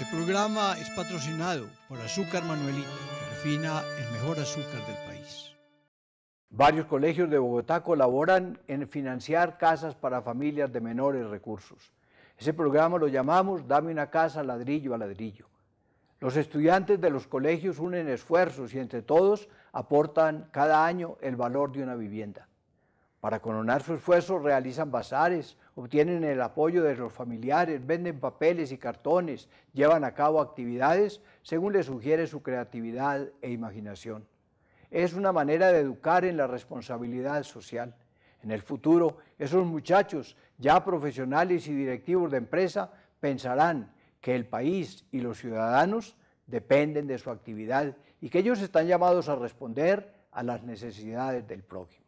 Este programa es patrocinado por Azúcar Manuelito, que refina el mejor azúcar del país. Varios colegios de Bogotá colaboran en financiar casas para familias de menores recursos. Ese programa lo llamamos Dame una casa ladrillo a ladrillo. Los estudiantes de los colegios unen esfuerzos y entre todos aportan cada año el valor de una vivienda. Para coronar su esfuerzo realizan bazares, obtienen el apoyo de los familiares, venden papeles y cartones, llevan a cabo actividades según les sugiere su creatividad e imaginación. Es una manera de educar en la responsabilidad social. En el futuro, esos muchachos, ya profesionales y directivos de empresa, pensarán que el país y los ciudadanos dependen de su actividad y que ellos están llamados a responder a las necesidades del prójimo.